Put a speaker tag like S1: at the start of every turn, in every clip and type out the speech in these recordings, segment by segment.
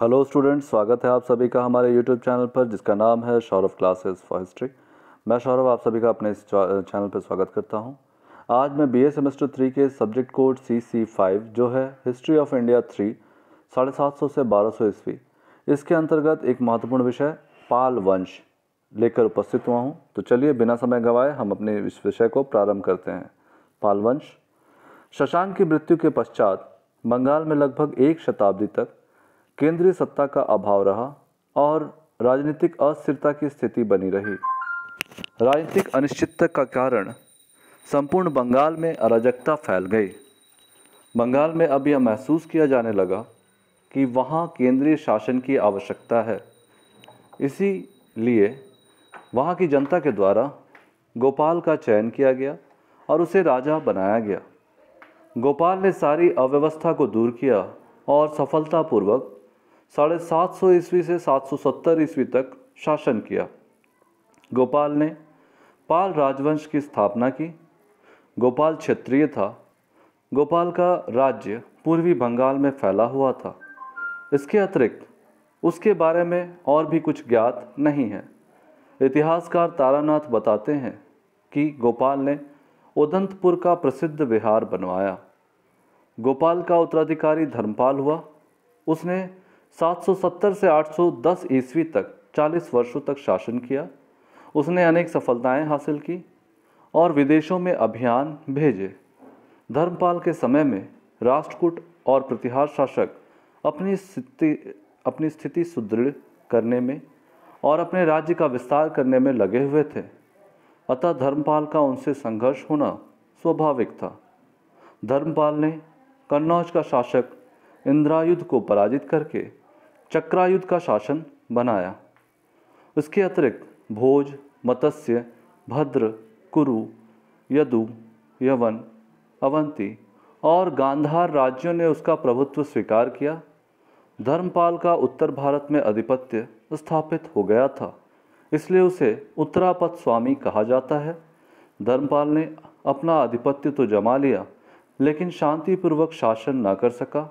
S1: hello student स्वागत है आप सभी का हमारे यूट्यूब चैनल पर जिसका नाम है सौरभ क्लासेस फॉर हिस्ट्री मैं सौरभ आप सभी का अपने इस चैनल पर स्वागत करता हूं आज मैं बीए सेमेस्टर थ्री के subject code C C five जो है हिस्ट्री ऑफ इंडिया थ्री साढ़े सात सौ से बारह सौ ईस्वी इसके अंतर्गत एक महत्वपूर्ण विषय पाल वंश लेकर उपस्थित हुआ हूँ तो चलिए बिना समय गंवाए हम अपने इस विषय को प्रारंभ करते हैं पाल वंश शशांक की मृत्यु के पश्चात बंगाल में लगभग एक शताब्दी तक केंद्रीय सत्ता का अभाव रहा और राजनीतिक अस्थिरता की स्थिति बनी रही राजनीतिक अनिश्चितता का कारण संपूर्ण बंगाल में अराजकता फैल गई बंगाल में अब यह महसूस किया जाने लगा कि वहाँ केंद्रीय शासन की आवश्यकता है इसी लिए वहाँ की जनता के द्वारा गोपाल का चयन किया गया और उसे राजा बनाया गया गोपाल ने सारी अव्यवस्था को दूर किया और सफलतापूर्वक साढ़े सात सौ ईस्वी से सात सौ सत्तर ईस्वी तक शासन किया गोपाल ने पाल राजवंश की स्थापना की गोपाल क्षत्रिय था गोपाल का राज्य पूर्वी बंगाल में फैला हुआ था इसके अतिरिक्त उसके बारे में और भी कुछ ज्ञात नहीं है इतिहासकार तारानाथ बताते हैं कि गोपाल ने उदंतपुर का प्रसिद्ध विहार बनवाया गोपाल का उत्तराधिकारी धर्मपाल हुआ उसने 770 से 810 ईस्वी तक 40 वर्षों तक शासन किया उसने अनेक सफलताएं हासिल की और विदेशों में अभियान भेजे धर्मपाल के समय में राष्ट्रकूट और प्रतिहार शासक अपनी स्थिति अपनी स्थिति सुदृढ़ करने में और अपने राज्य का विस्तार करने में लगे हुए थे अतः धर्मपाल का उनसे संघर्ष होना स्वाभाविक था धर्मपाल ने कन्नौज का शासक इंद्रायुद्ध को पराजित करके चक्रायुध का शासन बनाया इसके अतिरिक्त भोज मत्स्य भद्र कुरु यदु यवन अवंती और गांधार राज्यों ने उसका प्रभुत्व स्वीकार किया धर्मपाल का उत्तर भारत में आधिपत्य स्थापित हो गया था इसलिए उसे उत्तरापद स्वामी कहा जाता है धर्मपाल ने अपना आधिपत्य तो जमा लिया लेकिन शांतिपूर्वक शासन ना कर सका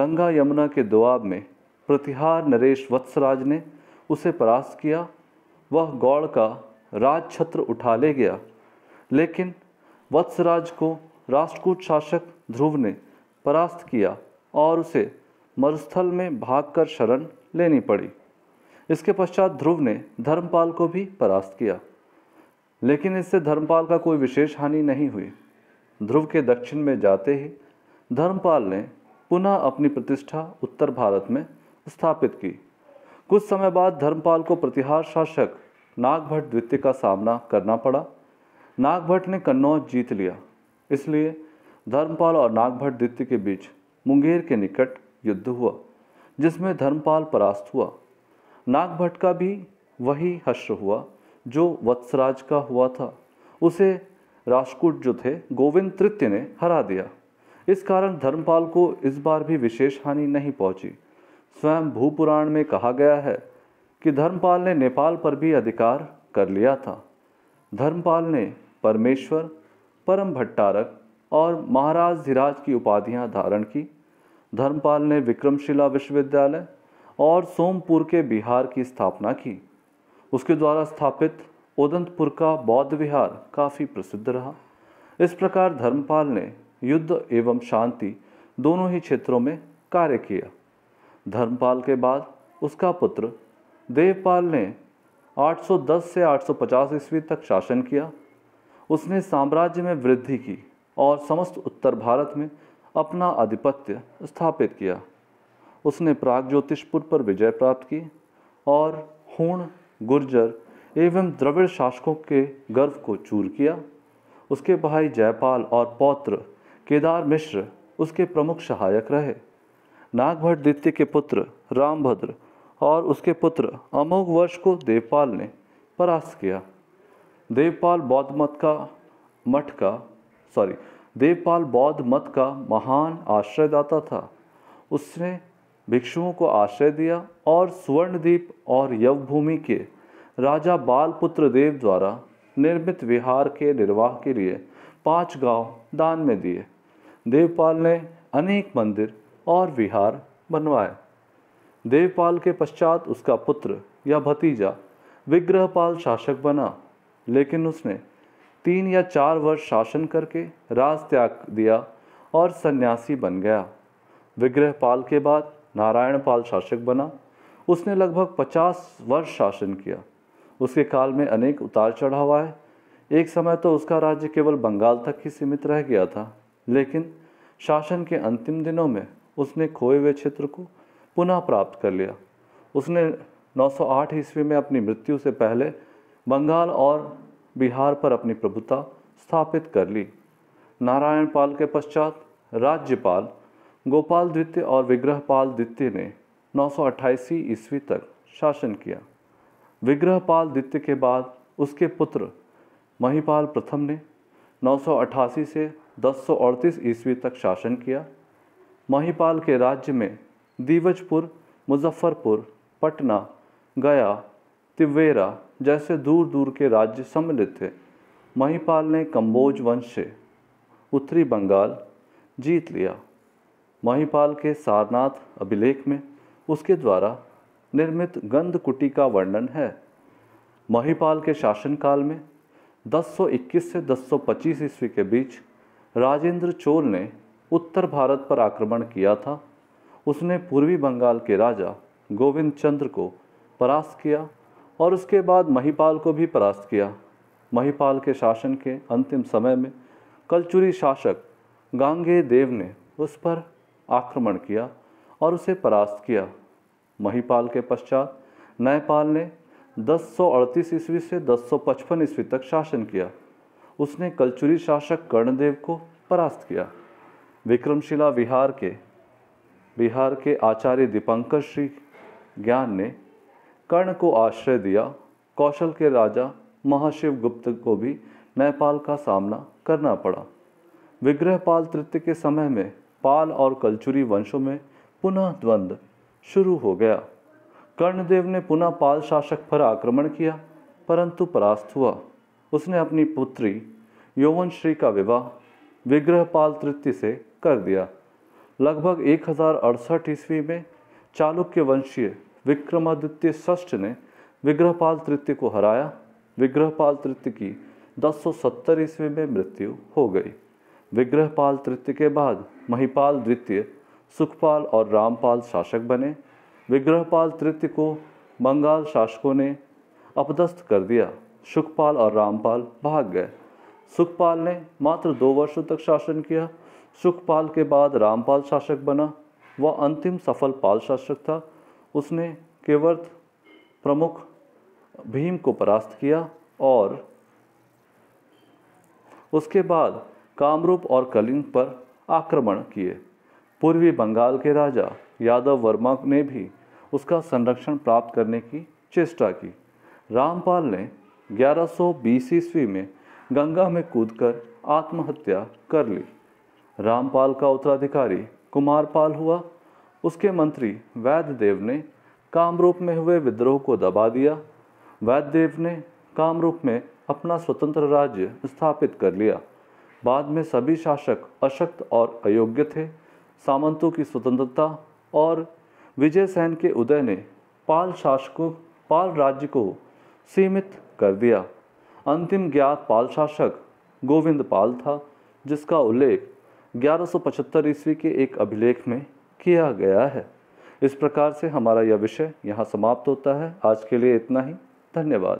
S1: गंगा यमुना के दुआब में प्रतिहार नरेश वत्सराज ने उसे परास्त किया वह गौड़ का राज छत्र उठा ले गया लेकिन वत्सराज को राष्ट्रकूट शासक ध्रुव ने परास्त किया और उसे मरुस्थल में भागकर शरण लेनी पड़ी इसके पश्चात ध्रुव ने धर्मपाल को भी परास्त किया लेकिन इससे धर्मपाल का कोई विशेष हानि नहीं हुई ध्रुव के दक्षिण में जाते ही धर्मपाल ने पुनः अपनी प्रतिष्ठा उत्तर भारत में स्थापित की कुछ समय बाद धर्मपाल को प्रतिहार शासक नागभट्ट द्वितीय का सामना करना पड़ा नागभट्ट ने कन्नौज जीत लिया इसलिए धर्मपाल और नागभट्ट द्वितीय के बीच मुंगेर के निकट युद्ध हुआ जिसमें धर्मपाल परास्त हुआ नागभट्ट का भी वही हश्र हुआ जो वत्सराज का हुआ था उसे राजकूट जो थे गोविंद तृतीय ने हरा दिया इस कारण धर्मपाल को इस बार भी विशेष हानि नहीं पहुंची स्वयं भूपुराण में कहा गया है कि धर्मपाल ने नेपाल पर भी अधिकार कर लिया था धर्मपाल ने परमेश्वर परम भट्टारक और महाराज धीराज की उपाधियां धारण की धर्मपाल ने विक्रमशिला विश्वविद्यालय और सोमपुर के बिहार की स्थापना की उसके द्वारा स्थापित उदंतपुर का बौद्ध विहार काफ़ी प्रसिद्ध रहा इस प्रकार धर्मपाल ने युद्ध एवं शांति दोनों ही क्षेत्रों में कार्य किया धर्मपाल के बाद उसका पुत्र देवपाल ने 810 से 850 ईस्वी तक शासन किया उसने साम्राज्य में वृद्धि की और समस्त उत्तर भारत में अपना आधिपत्य स्थापित किया उसने प्राग ज्योतिषपुर पर विजय प्राप्त की और हूण गुर्जर एवं द्रविड़ शासकों के गर्व को चूर किया उसके भाई जयपाल और पौत्र केदार मिश्र उसके प्रमुख सहायक रहे नागभट द्वितीय के पुत्र रामभद्र और उसके पुत्र अमोघ वर्ष को देवपाल ने परास्त किया देवपाल बौद्ध मत का मठ का सॉरी देवपाल बौद्ध मत का महान आश्रयदाता था उसने भिक्षुओं को आश्रय दिया और स्वर्णदीप और यवभूमि के राजा बालपुत्र देव द्वारा निर्मित विहार के निर्वाह के लिए पांच गांव दान में दिए देवपाल ने अनेक मंदिर और विहार बनवाए देवपाल के पश्चात उसका पुत्र या भतीजा विग्रहपाल शासक बना लेकिन उसने तीन या चार वर्ष शासन करके राज त्याग दिया और सन्यासी बन गया विग्रहपाल के बाद नारायणपाल शासक बना उसने लगभग पचास वर्ष शासन किया उसके काल में अनेक उतार चढ़ाव आए एक समय तो उसका राज्य केवल बंगाल तक ही सीमित रह गया था लेकिन शासन के अंतिम दिनों में उसने खोए हुए क्षेत्र को पुनः प्राप्त कर लिया उसने 908 ईस्वी में अपनी मृत्यु से पहले बंगाल और बिहार पर अपनी प्रभुता स्थापित कर ली नारायण पाल के पश्चात राज्यपाल गोपाल द्वितीय और विग्रहपाल द्वितीय ने नौ ईस्वी तक शासन किया विग्रहपाल द्वितीय के बाद उसके पुत्र महिपाल प्रथम ने 988 से 1038 ईस्वी तक शासन किया महिपाल के राज्य में दीवजपुर मुजफ्फरपुर पटना गया तिवेरा जैसे दूर दूर के राज्य सम्मिलित थे महीपाल ने कम्बोज वंश से उत्तरी बंगाल जीत लिया महिपाल के सारनाथ अभिलेख में उसके द्वारा निर्मित गंधकुटी का वर्णन है महीपाल के शासनकाल में 1021 से 1025 ईस्वी के बीच राजेंद्र चोल ने उत्तर भारत पर आक्रमण किया था उसने पूर्वी बंगाल के राजा गोविंद चंद्र को परास्त किया और उसके बाद महिपाल को भी परास्त किया महिपाल के शासन के अंतिम समय में कलचुरी शासक गांगे देव ने उस पर आक्रमण किया और उसे परास्त किया महिपाल के पश्चात नयपाल ने 1038 ईस्वी से 1055 ईस्वी तक शासन किया उसने कलचुरी शासक कर्णदेव को परास्त किया विक्रमशिला विहार के बिहार के आचार्य दीपंकर श्री ज्ञान ने कर्ण को आश्रय दिया कौशल के राजा महाशिव गुप्त को भी नेपाल का सामना करना पड़ा विग्रहपाल तृतीय के समय में पाल और कलचुरी वंशों में पुनः द्वंद्व शुरू हो गया कर्णदेव ने पुनः पाल शासक पर आक्रमण किया परंतु परास्त हुआ उसने अपनी पुत्री यौवन श्री का विवाह विग्रहपाल तृतीय से कर दिया लगभग एक हज़ार ईस्वी में चालुक्य वंशीय विक्रमादित्य ष्ठ ने विग्रहपाल तृतीय को हराया विग्रहपाल तृतीय की 1070 ईस्वी में मृत्यु हो गई विग्रहपाल तृतीय के बाद महिपाल द्वितीय सुखपाल और रामपाल शासक बने विग्रहपाल तृतीय को बंगाल शासकों ने अपदस्थ कर दिया सुखपाल और रामपाल भाग गए सुखपाल ने मात्र दो वर्षों तक शासन किया सुखपाल के बाद रामपाल शासक बना वह अंतिम सफल पाल शासक था उसने केवर्त प्रमुख भीम को परास्त किया और उसके बाद कामरूप और कलिंग पर आक्रमण किए पूर्वी बंगाल के राजा यादव वर्मा ने भी उसका संरक्षण प्राप्त करने की चेष्टा की रामपाल ने 1120 ईस्वी में गंगा में कूदकर आत्महत्या कर ली रामपाल का उत्तराधिकारी कुमारपाल हुआ उसके मंत्री वैद्यदेव ने कामरूप में हुए विद्रोह को दबा दिया वैद्यदेव ने कामरूप में अपना स्वतंत्र राज्य स्थापित कर लिया बाद में सभी शासक अशक्त और अयोग्य थे सामंतों की स्वतंत्रता और विजय सेन के उदय ने पाल शासकों पाल राज्य को सीमित कर दिया अंतिम ज्ञात पाल शासक गोविंद पाल था जिसका उल्लेख 1175 ईस्वी के एक अभिलेख में किया गया है इस प्रकार से हमारा यह विषय यहाँ समाप्त होता है आज के लिए इतना ही धन्यवाद